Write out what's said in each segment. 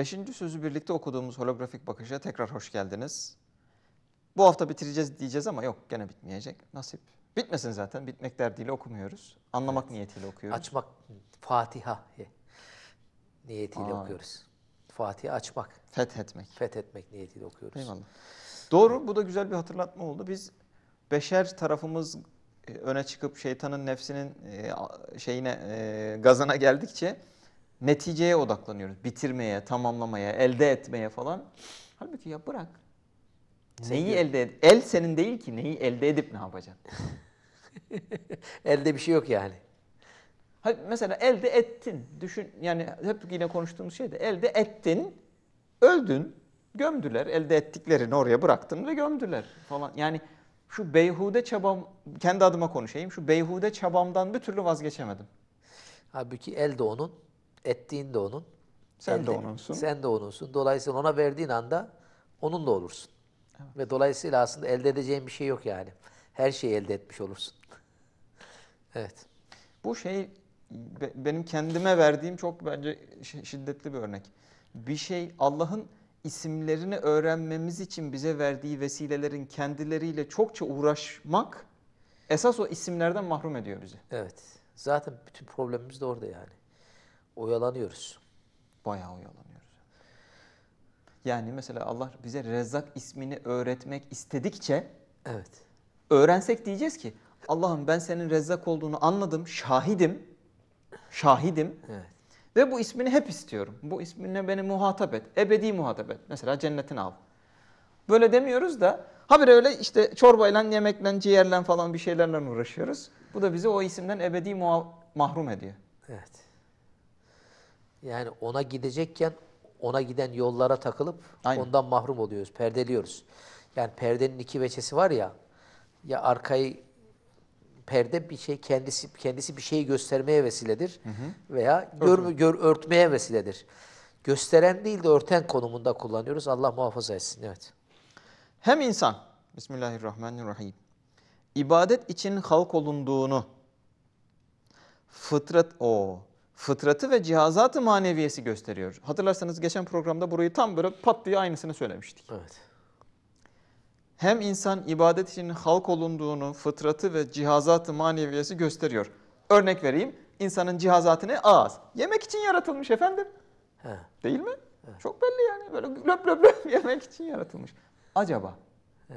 Beşinci sözü birlikte okuduğumuz holografik bakışa tekrar hoş geldiniz. Bu hafta bitireceğiz diyeceğiz ama yok gene bitmeyecek. Nasip. Bitmesin zaten. Bitmek derdiyle okumuyoruz. Anlamak evet. niyetiyle okuyoruz. Açmak. Fatiha niyetiyle Aa. okuyoruz. Fatiha açmak. Fethetmek. Fethetmek niyetiyle okuyoruz. Eyvallah. Doğru. Bu da güzel bir hatırlatma oldu. Biz beşer tarafımız e, öne çıkıp şeytanın nefsinin e, şeyine e, gazana geldikçe neticeye odaklanıyoruz. Bitirmeye, tamamlamaya, elde etmeye falan. Halbuki ya bırak. Neyi elde et? El senin değil ki neyi elde edip ne yapacaksın? Elde bir şey yok yani. Hayır, mesela elde ettin. Düşün yani hep yine konuştuğumuz şey de elde ettin, öldün, gömdüler. Elde ettiklerini oraya bıraktın ve gömdüler falan. Yani şu beyhude çabam, kendi adıma konuşayım. Şu beyhude çabamdan bir türlü vazgeçemedim. Halbuki elde onun, ettiğin de onun. Sen elde, de onunsun. Sen de onunsun. Dolayısıyla ona verdiğin anda onunla olursun. Evet. Ve dolayısıyla aslında elde edeceğin bir şey yok yani. Her şeyi elde etmiş olursun. evet. Bu şey be, benim kendime verdiğim çok bence şiddetli bir örnek. Bir şey Allah'ın isimlerini öğrenmemiz için bize verdiği vesilelerin kendileriyle çokça uğraşmak esas o isimlerden mahrum ediyor bizi. Evet. Zaten bütün problemimiz de orada yani. Oyalanıyoruz. Bayağı oyalanıyoruz. Yani mesela Allah bize Rezzak ismini öğretmek istedikçe evet. öğrensek diyeceğiz ki Allah'ım ben senin Rezzak olduğunu anladım, şahidim, şahidim evet. ve bu ismini hep istiyorum. Bu isminle beni muhatap et, ebedi muhatap et. Mesela cennetin al. Böyle demiyoruz da habire öyle işte çorbayla, yemekle, ciğerle falan bir şeylerle uğraşıyoruz. Bu da bizi o isimden ebedi mahrum ediyor. Evet. Yani ona gidecekken ona giden yollara takılıp Aynen. ondan mahrum oluyoruz, perdeliyoruz. Yani perdenin iki veçesi var ya, ya arkayı perde bir şey kendisi kendisi bir şeyi göstermeye vesiledir hı hı. veya gör, gör örtmeye vesiledir. Gösteren değil de örten konumunda kullanıyoruz. Allah muhafaza etsin. Evet. Hem insan Bismillahirrahmanirrahim. ibadet için halk olunduğunu fıtrat o fıtratı ve cihazatı maneviyesi gösteriyor. Hatırlarsanız geçen programda burayı tam böyle pat diye aynısını söylemiştik. Evet. Hem insan ibadet için halk olunduğunu fıtratı ve cihazatı maneviyesi gösteriyor. Örnek vereyim. İnsanın cihazatını Ağız. Yemek için yaratılmış efendim. He. Değil mi? He. Çok belli yani. Böyle löp löp löp yemek için yaratılmış. Acaba? He.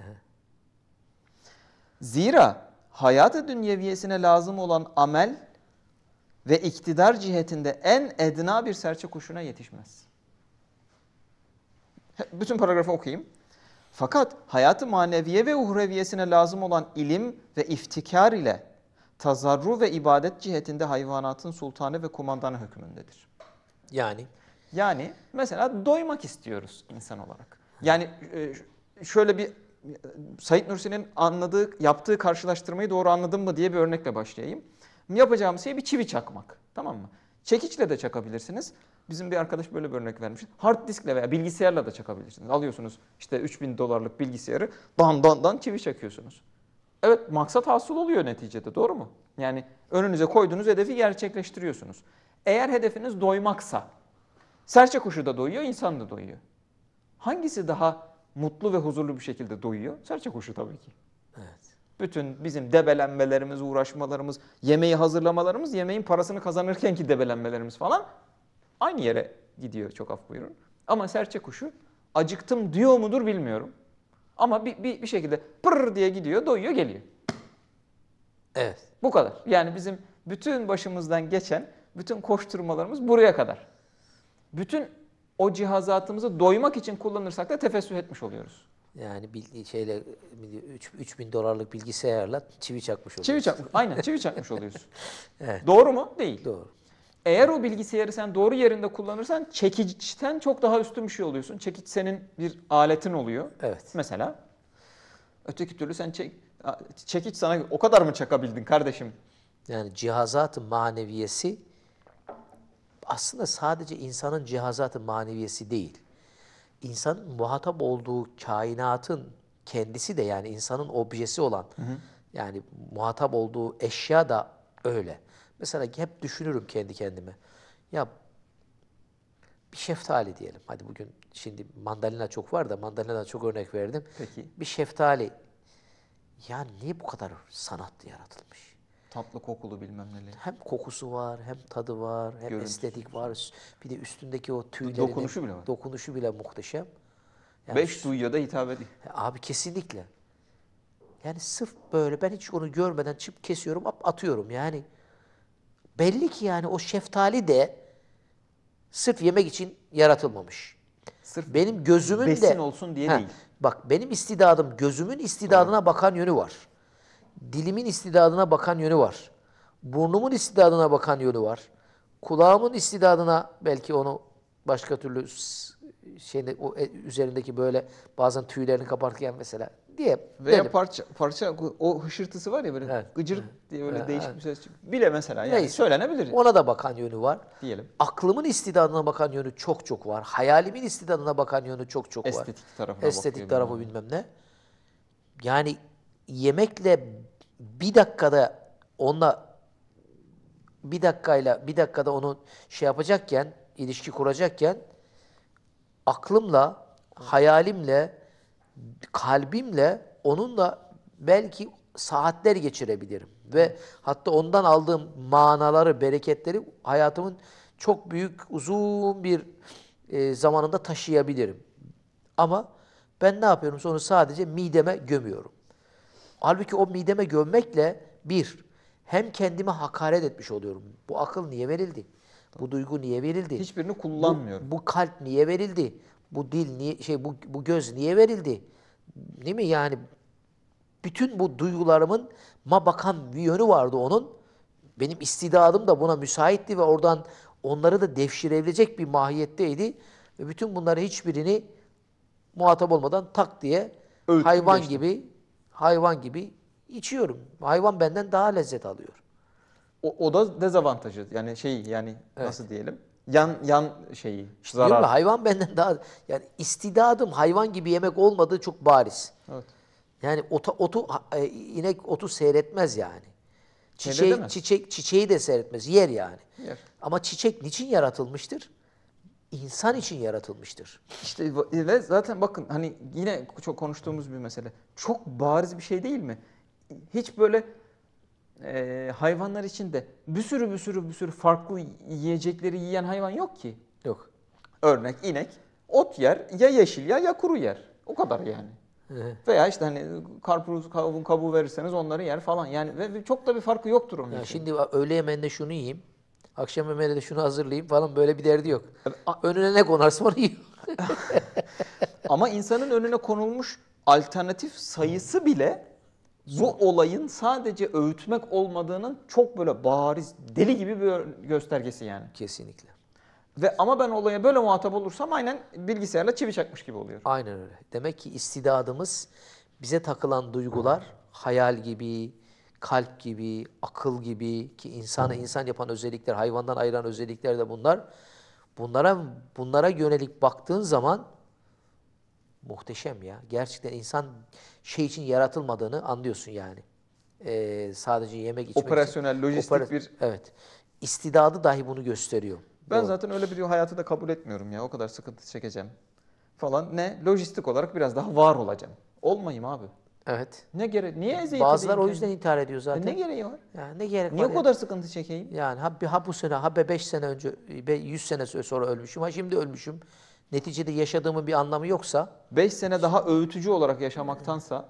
Zira hayatı dünyeviyesine lazım olan amel ve iktidar cihetinde en edna bir serçe kuşuna yetişmez. Bütün paragrafı okuyayım. Fakat hayatı maneviye ve uhreviyesine lazım olan ilim ve iftikar ile tazarru ve ibadet cihetinde hayvanatın sultanı ve kumandanı hükmündedir. Yani? Yani mesela doymak istiyoruz insan olarak. Yani e, şöyle bir Said Nursi'nin anladığı, yaptığı karşılaştırmayı doğru anladım mı diye bir örnekle başlayayım. Yapacağım şey bir çivi çakmak. Tamam mı? Çekiçle de çakabilirsiniz. Bizim bir arkadaş böyle bir örnek vermiş. Hard diskle veya bilgisayarla da çakabilirsiniz. Alıyorsunuz işte 3000 dolarlık bilgisayarı dan dan dan çivi çakıyorsunuz. Evet maksat hasıl oluyor neticede doğru mu? Yani önünüze koyduğunuz hedefi gerçekleştiriyorsunuz. Eğer hedefiniz doymaksa serçe kuşu da doyuyor insan da doyuyor. Hangisi daha mutlu ve huzurlu bir şekilde doyuyor? Serçe kuşu tabii ki. Bütün bizim debelenmelerimiz, uğraşmalarımız, yemeği hazırlamalarımız, yemeğin parasını kazanırken ki debelenmelerimiz falan aynı yere gidiyor çok af buyurun. Ama serçe kuşu acıktım diyor mudur bilmiyorum. Ama bir, bir, bir şekilde pır diye gidiyor, doyuyor, geliyor. Evet. Bu kadar. Yani bizim bütün başımızdan geçen bütün koşturmalarımız buraya kadar. Bütün o cihazatımızı doymak için kullanırsak da tefessüh etmiş oluyoruz. Yani bilgi şeyle 3000 dolarlık bilgisayarla çivi çakmış oluyorsun. Çivi çakmış. Aynen çivi çakmış oluyorsun. evet. Doğru mu? Değil. Doğru. Eğer o bilgisayarı sen doğru yerinde kullanırsan çekiçten çok daha üstün bir şey oluyorsun. Çekiç senin bir aletin oluyor. Evet. Mesela öteki türlü sen çek, çekiç sana o kadar mı çakabildin kardeşim? Yani cihazat maneviyesi aslında sadece insanın cihazat maneviyesi değil insanın muhatap olduğu kainatın kendisi de yani insanın objesi olan hı hı. yani muhatap olduğu eşya da öyle. Mesela hep düşünürüm kendi kendime. Ya bir şeftali diyelim. Hadi bugün şimdi mandalina çok var da mandalina çok örnek verdim. Peki. Bir şeftali. Ya niye bu kadar sanatlı yaratılmış? Tatlı kokulu bilmem neli. Hem kokusu var, hem tadı var, hem Görüntüsü. estetik var. Bir de üstündeki o tüylerin dokunuşu bile var. Dokunuşu bile muhteşem. Yani Beş duyuya da hitap ediyor. Abi kesinlikle. Yani sırf böyle ben hiç onu görmeden çıp kesiyorum, atıyorum yani. Belli ki yani o şeftali de sırf yemek için yaratılmamış. Sırf benim gözümün besin de olsun diye heh, değil. Bak benim istidadım gözümün istidadına Doğru. bakan yönü var dilimin istidadına bakan yönü var. Burnumun istidadına bakan yönü var. Kulağımın istidadına belki onu başka türlü şeyde o e, üzerindeki böyle bazen tüylerini kaparken mesela diye veya dedim. parça parça o hışırtısı var ya böyle evet. gıcırık diye böyle evet. değişik bir ses çıkıyor. Bile mesela yani Neyse. söylenebilir. Ona da bakan yönü var. Diyelim. Aklımın istidadına bakan yönü çok çok var. Hayalimin istidadına bakan yönü çok çok Estetik var. Estetik tarafına Estetik tarafı bilmem ne. Yani yemekle bir dakikada onunla bir dakikayla bir dakikada onu şey yapacakken, ilişki kuracakken aklımla, hayalimle, kalbimle onunla belki saatler geçirebilirim. Ve hatta ondan aldığım manaları, bereketleri hayatımın çok büyük, uzun bir e, zamanında taşıyabilirim. Ama ben ne yapıyorum? Onu sadece mideme gömüyorum. Halbuki o mideme gömmekle bir, hem kendime hakaret etmiş oluyorum. Bu akıl niye verildi? Bu duygu niye verildi? Hiçbirini kullanmıyorum. Bu, bu kalp niye verildi? Bu dil niye şey bu, bu göz niye verildi? Değil mi? Yani bütün bu duygularımın ma bakan bir yönü vardı onun. Benim istidadım da buna müsaitti ve oradan onları da devşirebilecek bir mahiyetteydi. Ve bütün bunları hiçbirini muhatap olmadan tak diye Öğütüm hayvan geçtim. gibi Hayvan gibi içiyorum. Hayvan benden daha lezzet alıyor. O, o da dezavantajı. Yani şey yani evet. nasıl diyelim? Yan yan şeyi. İşte zarar. Mi? Hayvan benden daha yani istidadım hayvan gibi yemek olmadığı çok bariz. Evet. Yani ota, otu e, inek otu seyretmez yani. Çiçeği, çiçek çiçeği de seyretmez. Yer yani. Yer. Ama çiçek niçin yaratılmıştır? insan için yaratılmıştır. İşte e, ve zaten bakın hani yine çok konuştuğumuz bir mesele. Çok bariz bir şey değil mi? Hiç böyle e, hayvanlar de bir sürü bir sürü bir sürü farklı yiyecekleri yiyen hayvan yok ki. Yok. Örnek inek ot yer ya yeşil ya ya kuru yer. O kadar yani. Veya işte hani karpuz kabuğu, kabuğu verirseniz onları yer falan. Yani ve çok da bir farkı yoktur onun ya için. Şimdi öğle yemeğinde şunu yiyeyim Akşam Ömer'e de şunu hazırlayayım falan böyle bir derdi yok. Önüne ne konarsa onu yiyor. Ama insanın önüne konulmuş alternatif sayısı bile bu olayın sadece öğütmek olmadığının çok böyle bariz, deli gibi bir göstergesi yani. Kesinlikle. Ve ama ben olaya böyle muhatap olursam aynen bilgisayarla çivi çakmış gibi oluyor. Aynen öyle. Demek ki istidadımız bize takılan duygular hayal gibi, kalp gibi, akıl gibi ki insanı insan yapan özellikler, hayvandan ayıran özellikler de bunlar. Bunlara bunlara yönelik baktığın zaman muhteşem ya. Gerçekten insan şey için yaratılmadığını anlıyorsun yani. Ee, sadece yemek içmek Operasyonel, için. lojistik Opera bir... Evet. İstidadı dahi bunu gösteriyor. Ben Doğru. zaten öyle bir hayatı da kabul etmiyorum ya. O kadar sıkıntı çekeceğim falan. Ne? Lojistik olarak biraz daha var olacağım. Olmayayım abi. Evet. Ne gerek? Niye eziyet Bazılar o yüzden intihar ediyor zaten. E ne gereği var? Yani ne gerek Niye var? Niye o kadar sıkıntı çekeyim? Yani ha, bir ha bu sene, ha 5 sene önce, 100 sene sonra ölmüşüm, ha şimdi ölmüşüm. Neticede yaşadığımın bir anlamı yoksa. 5 sene daha öğütücü olarak yaşamaktansa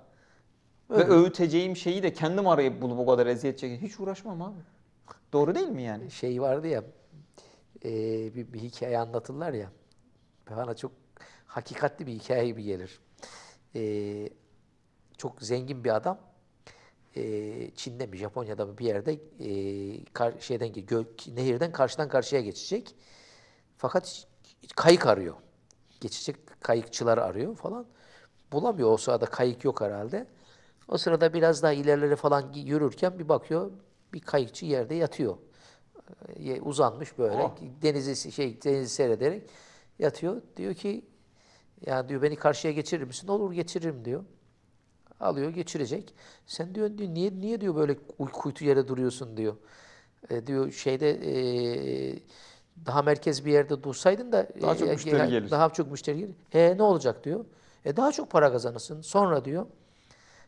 Öyle. ve öğüteceğim şeyi de kendim arayıp bulup o kadar eziyet çekeyim. Hiç uğraşmam abi. Doğru değil mi yani? Şey vardı ya, e, bir, bir hikaye anlatırlar ya. Bana çok hakikatli bir hikaye gibi gelir. E, çok zengin bir adam e, Çin'de mi Japonya'da mı bir yerde e, kar, şeyden gö, nehirden karşıdan karşıya geçecek. Fakat kayık arıyor. Geçecek kayıkçılar arıyor falan. Bulamıyor o sırada kayık yok herhalde. O sırada biraz daha ilerlere falan yürürken bir bakıyor bir kayıkçı yerde yatıyor. E, uzanmış böyle oh. denizi şey denizi seyrederek yatıyor. Diyor ki yani diyor beni karşıya geçirir misin? Olur geçiririm diyor. Alıyor geçirecek. Sen diyor, diyor niye niye diyor böyle kuytu yere duruyorsun diyor. E, diyor şeyde e, daha merkez bir yerde dursaydın da e, daha e, çok müşteri gelir. Daha çok müşteri gelir. He ne olacak diyor. E daha çok para kazanırsın. Sonra diyor.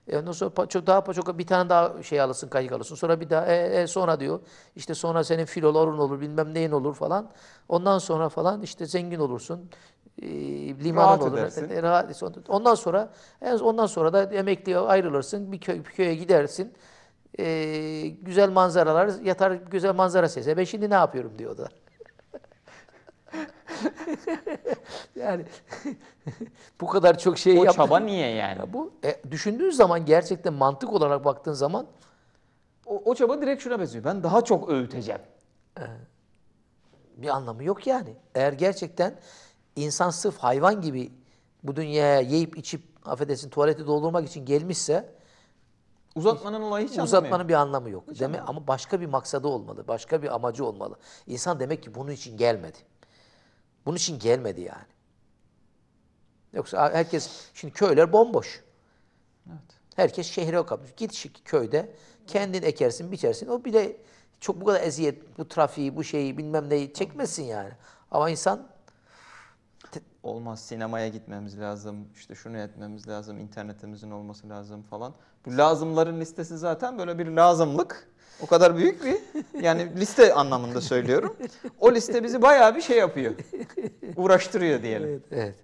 E ondan sonra çok daha çok bir tane daha şey alırsın, kayık alırsın. Sonra bir daha e, e sonra diyor. İşte sonra senin filoların olur, bilmem neyin olur falan. Ondan sonra falan işte zengin olursun e, ee, limanın rahat olur. Edersin. rahat, ondan sonra en ondan sonra da emekli ayrılırsın. Bir, köy, bir köye gidersin. E, güzel manzaralar, yatar güzel manzara sese. Ben şimdi ne yapıyorum diyor da. yani bu kadar çok şey yap. O çaba niye yani? Ya bu e, düşündüğün zaman gerçekten mantık olarak baktığın zaman o, o çaba direkt şuna benziyor. Ben daha çok öğüteceğim. Ee, bir anlamı yok yani. Eğer gerçekten insan sırf hayvan gibi bu dünyaya yiyip içip affedersin tuvaleti doldurmak için gelmişse uzatmanın olayı hiç uzatmanın bir anlamı yok. Hiç demek anlamıyor. ama başka bir maksadı olmalı, başka bir amacı olmalı. İnsan demek ki bunun için gelmedi. Bunun için gelmedi yani. Yoksa herkes şimdi köyler bomboş. Evet. Herkes şehre kapmış. Git köyde kendin ekersin, biçersin. O bile çok bu kadar eziyet, bu trafiği, bu şeyi bilmem neyi çekmesin yani. Ama insan olmaz sinemaya gitmemiz lazım, işte şunu etmemiz lazım, internetimizin olması lazım falan. Bu lazımların listesi zaten böyle bir lazımlık. O kadar büyük bir yani liste anlamında söylüyorum. O liste bizi bayağı bir şey yapıyor. Uğraştırıyor diyelim. Evet. Evet.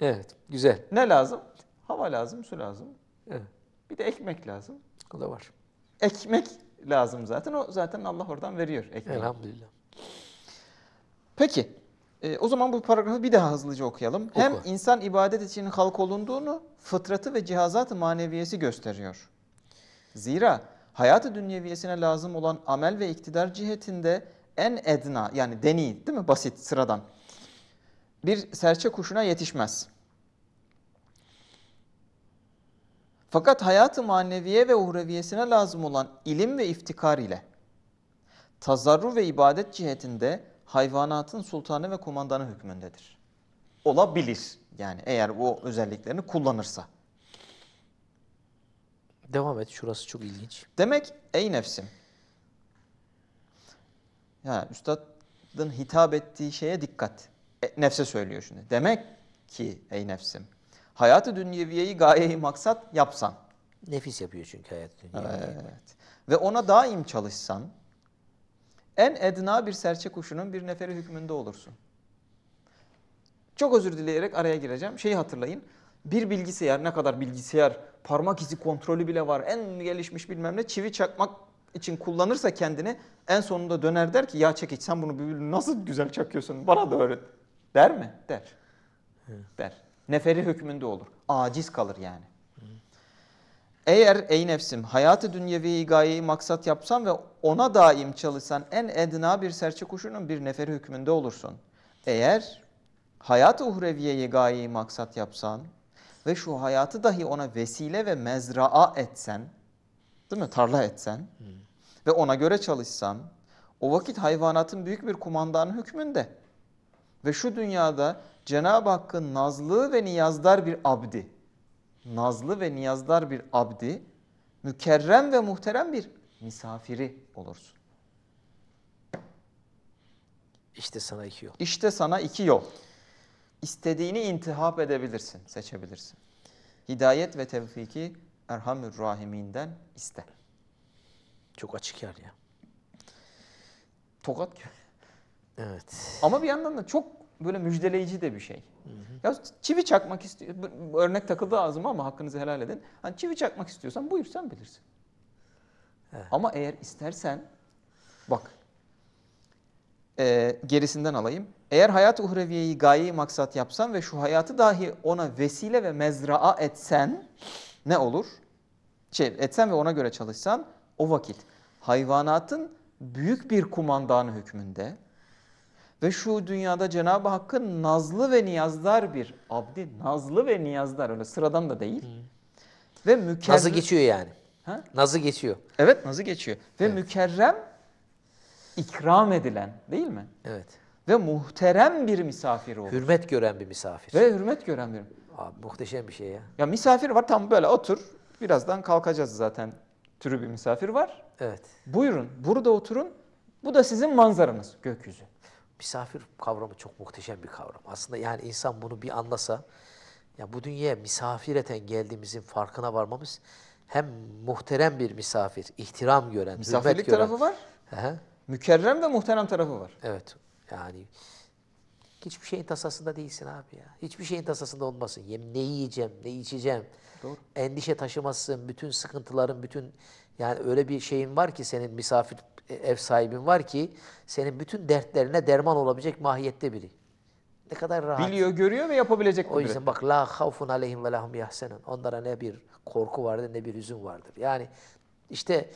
evet güzel. Ne lazım? Hava lazım, su lazım. Evet. Bir de ekmek lazım. O da var. Ekmek lazım zaten. O zaten Allah oradan veriyor ekmeği. Elhamdülillah. Peki. E, o zaman bu paragrafı bir daha hızlıca okuyalım. Oku. Hem insan ibadet için halk olunduğunu fıtratı ve cihazat maneviyesi gösteriyor. Zira hayatı dünyeviyesine lazım olan amel ve iktidar cihetinde en edna yani deni değil mi basit sıradan bir serçe kuşuna yetişmez. Fakat hayatı maneviye ve uhreviyesine lazım olan ilim ve iftikar ile tazarru ve ibadet cihetinde hayvanatın sultanı ve kumandanı hükmündedir. Olabilir yani eğer o özelliklerini kullanırsa. Devam et şurası çok ilginç. Demek ey nefsim. Yani üstadın hitap ettiği şeye dikkat. E, nefse söylüyor şimdi. Demek ki ey nefsim. Hayatı dünyeviyeyi gayeyi maksat yapsan. Nefis yapıyor çünkü hayat dünyeviyeyi. Evet. Ve ona daim çalışsan en edna bir serçe kuşunun bir neferi hükmünde olursun. Çok özür dileyerek araya gireceğim. Şeyi hatırlayın. Bir bilgisayar ne kadar bilgisayar parmak izi kontrolü bile var. En gelişmiş bilmem ne çivi çakmak için kullanırsa kendini en sonunda döner der ki ya çekiç sen bunu nasıl güzel çakıyorsun bana da öğret. Der mi? Der. Der. Neferi hükmünde olur. Aciz kalır yani. Eğer ey nefsim hayatı dünyevi gayeyi maksat yapsan ve ona daim çalışsan en edna bir serçe kuşunun bir neferi hükmünde olursun. Eğer hayatı uhreviyeyi gayeyi maksat yapsan ve şu hayatı dahi ona vesile ve mezraa etsen, değil mi tarla etsen hmm. ve ona göre çalışsan o vakit hayvanatın büyük bir kumandanı hükmünde ve şu dünyada Cenab-ı Hakk'ın nazlı ve niyazdar bir abdi nazlı ve niyazdar bir abdi, mükerrem ve muhterem bir misafiri olursun. İşte sana iki yol. İşte sana iki yol. İstediğini intihap edebilirsin, seçebilirsin. Hidayet ve tevfiki Erhamür Rahim'inden iste. Çok açık yer ya. Tokat Evet. Ama bir yandan da çok böyle müjdeleyici de bir şey. Hı hı. Ya çivi çakmak istiyor. Örnek takıldı ağzıma ama hakkınızı helal edin. Hani çivi çakmak istiyorsan buyur sen bilirsin. Evet. Ama eğer istersen bak e, gerisinden alayım. Eğer hayat uhreviyeyi gayi maksat yapsan ve şu hayatı dahi ona vesile ve mezraa etsen ne olur? Şey, etsen ve ona göre çalışsan o vakit hayvanatın büyük bir kumandanı hükmünde ve şu dünyada Cenab-ı Hakk'ın nazlı ve niyazdar bir abdi. Nazlı ve niyazdar öyle sıradan da değil. Hı. Hmm. Ve mükerrem. Nazı geçiyor yani. Ha? Nazı geçiyor. Evet nazı geçiyor. Ve evet. mükerrem ikram edilen değil mi? Evet. Ve muhterem bir misafir olur. Hürmet gören bir misafir. Ve hürmet gören bir Abi muhteşem bir şey ya. Ya misafir var tam böyle otur. Birazdan kalkacağız zaten. Türü bir misafir var. Evet. Buyurun burada oturun. Bu da sizin manzaranız gökyüzü misafir kavramı çok muhteşem bir kavram. Aslında yani insan bunu bir anlasa, ya bu dünyaya eten geldiğimizin farkına varmamız hem muhterem bir misafir, ihtiram gören, Misafirlik gören. tarafı var, hı mükerrem ve muhterem tarafı var. Evet yani hiçbir şeyin tasasında değilsin abi ya. Hiçbir şeyin tasasında olmasın. Yem, ne yiyeceğim, ne içeceğim. Doğru. Endişe taşımasın, bütün sıkıntıların, bütün yani öyle bir şeyin var ki senin misafir ev sahibin var ki senin bütün dertlerine derman olabilecek mahiyette biri. Ne kadar rahat. Biliyor, görüyor ve yapabilecek O yüzden bak la havfun aleyhim ve lahum yahsenun. Onlara ne bir korku vardır ne bir üzüm vardır. Yani işte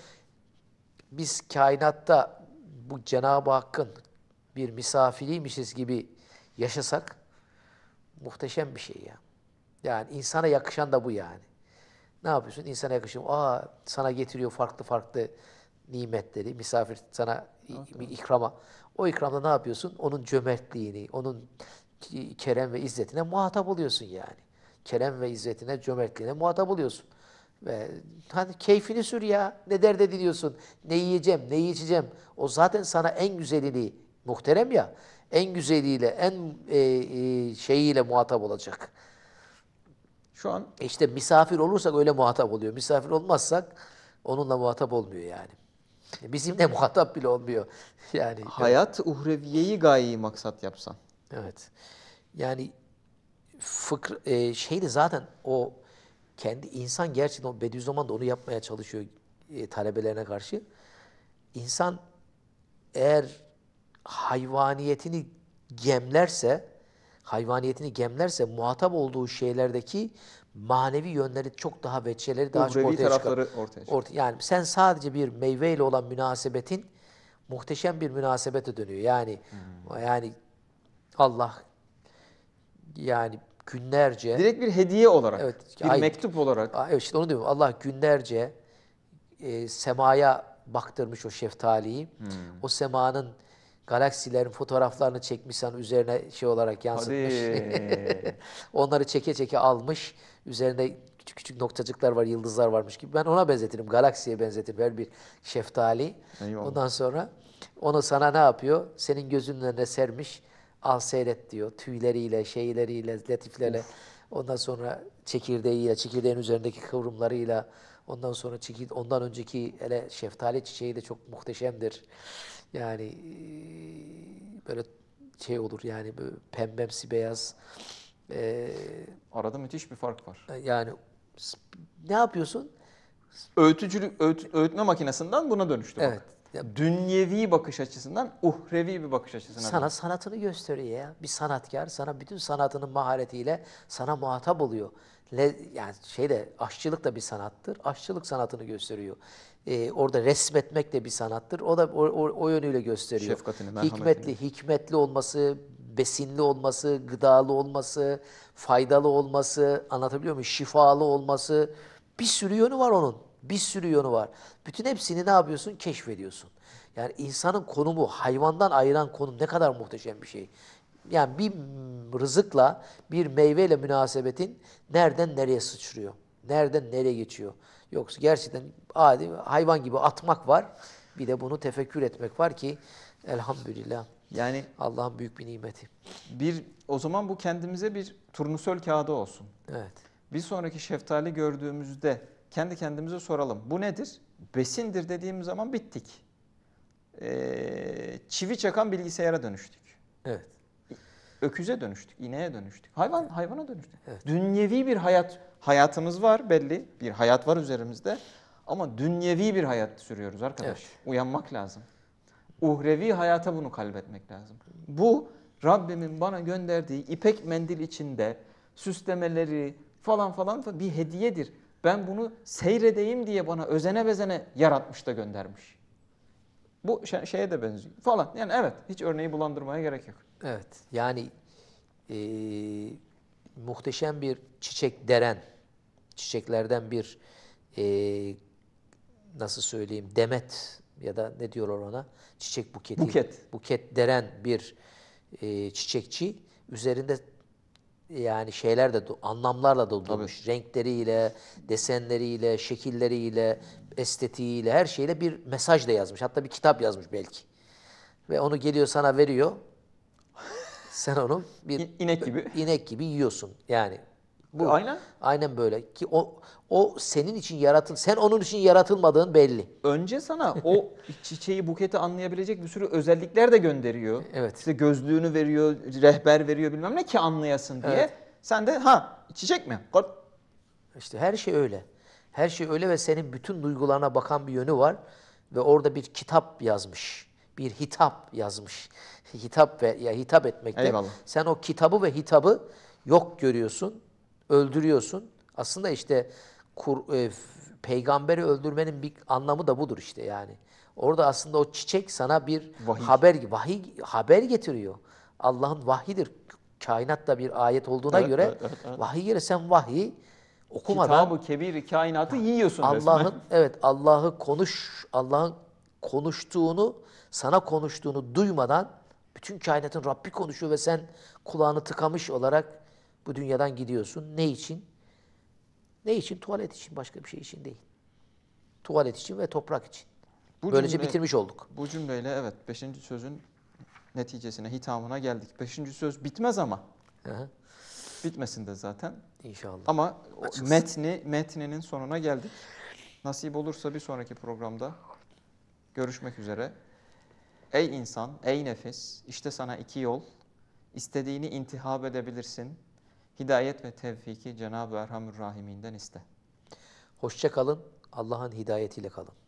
biz kainatta bu Cenab-ı Hakk'ın bir misafiriymişiz gibi yaşasak muhteşem bir şey ya. Yani insana yakışan da bu yani. Ne yapıyorsun? İnsana yakışıyor. Aa sana getiriyor farklı farklı nimetleri, misafir sana bir ikrama. O ikramda ne yapıyorsun? Onun cömertliğini, onun kerem ve izzetine muhatap oluyorsun yani. Kerem ve izzetine, cömertliğine muhatap oluyorsun. Ve hani keyfini sür ya. Ne dert ediliyorsun? Ne yiyeceğim, ne içeceğim? O zaten sana en güzelini, muhterem ya. En güzeliyle, en e, e, şeyiyle muhatap olacak. Şu an işte misafir olursak öyle muhatap oluyor. Misafir olmazsak onunla muhatap olmuyor yani. E, bizim de muhatap bile olmuyor. Yani hayat evet. uhreviyeyi gayeyi maksat yapsan. Evet. Yani fıkr e, şeyde zaten o kendi insan gerçekten o Bediüzzaman da onu yapmaya çalışıyor e, talebelerine karşı. İnsan eğer hayvaniyetini gemlerse, hayvaniyetini gemlerse muhatap olduğu şeylerdeki manevi yönleri çok daha veçeleri daha çok ortaya çıkar. ortaya Orta, yani sen sadece bir meyveyle olan münasebetin muhteşem bir münasebete dönüyor. Yani hmm. yani Allah yani günlerce direkt bir hediye olarak, evet, bir ay, mektup olarak. Evet işte onu diyorum. Allah günlerce e, semaya baktırmış o şeftaliyi. Hmm. O semanın galaksilerin fotoğraflarını çekmiş sen üzerine şey olarak yansıtmış. Onları çeke çeke almış. Üzerinde küçük küçük noktacıklar var, yıldızlar varmış gibi. Ben ona benzetirim, galaksiye benzetirim her bir şeftali. Eyvallah. Ondan sonra onu sana ne yapıyor? Senin gözünün önüne sermiş, al seyret diyor. Tüyleriyle, şeyleriyle, latiflere. Of. Ondan sonra çekirdeğiyle, çekirdeğin üzerindeki kıvrımlarıyla. Ondan sonra çekir, ondan önceki ele şeftali çiçeği de çok muhteşemdir. Yani böyle şey olur yani böyle pembemsi beyaz. E, Arada müthiş bir fark var. E, yani ne yapıyorsun? Öğütücülük, öğüt, öğütme makinesinden buna dönüştü. Evet. Ya, Dünyevi bakış açısından uhrevi bir bakış açısına. Sana sanatını gösteriyor ya. Bir sanatkar sana bütün sanatının maharetiyle sana muhatap oluyor yani şey de aşçılık da bir sanattır. Aşçılık sanatını gösteriyor. Ee, orada resmetmek de bir sanattır. O da o, o, o yönüyle gösteriyor. Şefkatini, Hikmetli, hikmetli olması, besinli olması, gıdalı olması, faydalı olması, anlatabiliyor muyum? Şifalı olması. Bir sürü yönü var onun. Bir sürü yönü var. Bütün hepsini ne yapıyorsun? Keşfediyorsun. Yani insanın konumu, hayvandan ayıran konum ne kadar muhteşem bir şey yani bir rızıkla, bir meyveyle münasebetin nereden nereye sıçrıyor? Nereden nereye geçiyor? Yoksa gerçekten adi hayvan gibi atmak var. Bir de bunu tefekkür etmek var ki elhamdülillah. Yani Allah'ın büyük bir nimeti. Bir o zaman bu kendimize bir turnusol kağıdı olsun. Evet. Bir sonraki şeftali gördüğümüzde kendi kendimize soralım. Bu nedir? Besindir dediğimiz zaman bittik. Ee, çivi çakan bilgisayara dönüştük. Evet öküze dönüştük, ineğe dönüştük. Hayvan hayvana dönüştük. Evet. Dünyevi bir hayat hayatımız var belli. Bir hayat var üzerimizde. Ama dünyevi bir hayat sürüyoruz arkadaş. Evet. Uyanmak lazım. Uhrevi hayata bunu kalbetmek lazım. Bu Rabbimin bana gönderdiği ipek mendil içinde süslemeleri falan falan bir hediyedir. Ben bunu seyredeyim diye bana özene bezene yaratmış da göndermiş. Bu şeye de benziyor falan. Yani evet hiç örneği bulandırmaya gerek yok. Evet yani e, muhteşem bir çiçek deren, çiçeklerden bir e, nasıl söyleyeyim demet ya da ne diyorlar ona çiçek buketi. Buket. Buket deren bir e, çiçekçi üzerinde yani şeyler de anlamlarla doldurmuş. Tabii. Renkleriyle, desenleriyle, şekilleriyle, estetiğiyle, her şeyle bir mesaj da yazmış. Hatta bir kitap yazmış belki. Ve onu geliyor sana veriyor. Sen onu bir İ gibi inek gibi yiyorsun. Yani bu. Aynen. Aynen böyle ki o o senin için yaratıl sen onun için yaratılmadığın belli. Önce sana o çiçeği buketi anlayabilecek bir sürü özellikler de gönderiyor. Evet. İşte gözlüğünü veriyor, rehber veriyor bilmem ne ki anlayasın diye. Evet. Sen de ha çiçek mi? Kort. İşte her şey öyle. Her şey öyle ve senin bütün duygularına bakan bir yönü var ve orada bir kitap yazmış. Bir hitap yazmış. hitap ve ya hitap etmekte. Eyvallah. Sen o kitabı ve hitabı yok görüyorsun öldürüyorsun. Aslında işte kur, e, peygamberi öldürmenin bir anlamı da budur işte yani. Orada aslında o çiçek sana bir vahiy. haber vahiy haber getiriyor. Allah'ın vahidir, Kainatta bir ayet olduğuna evet, göre evet, evet, evet. vahiy göre sen vahiy okumadan Kitabı kebir kainatı yiyorsun Allah'ın evet Allah'ı konuş Allah'ın konuştuğunu sana konuştuğunu duymadan bütün kainatın Rabbi konuşuyor ve sen kulağını tıkamış olarak bu dünyadan gidiyorsun. Ne için? Ne için? Tuvalet için, başka bir şey için değil. Tuvalet için ve toprak için. Bu Böylece cümle, bitirmiş olduk. Bu cümleyle evet Beşinci sözün neticesine, hitamına geldik. Beşinci söz bitmez ama. Hı Bitmesin de zaten. İnşallah. Ama Açılsın. metni metninin sonuna geldik. Nasip olursa bir sonraki programda görüşmek üzere. Ey insan, ey nefis, işte sana iki yol. İstediğini intihab edebilirsin. Hidayet ve tevfiki Cenab-ı Erhamur Rahim'inden iste. Hoşçakalın Allah'ın hidayetiyle kalın.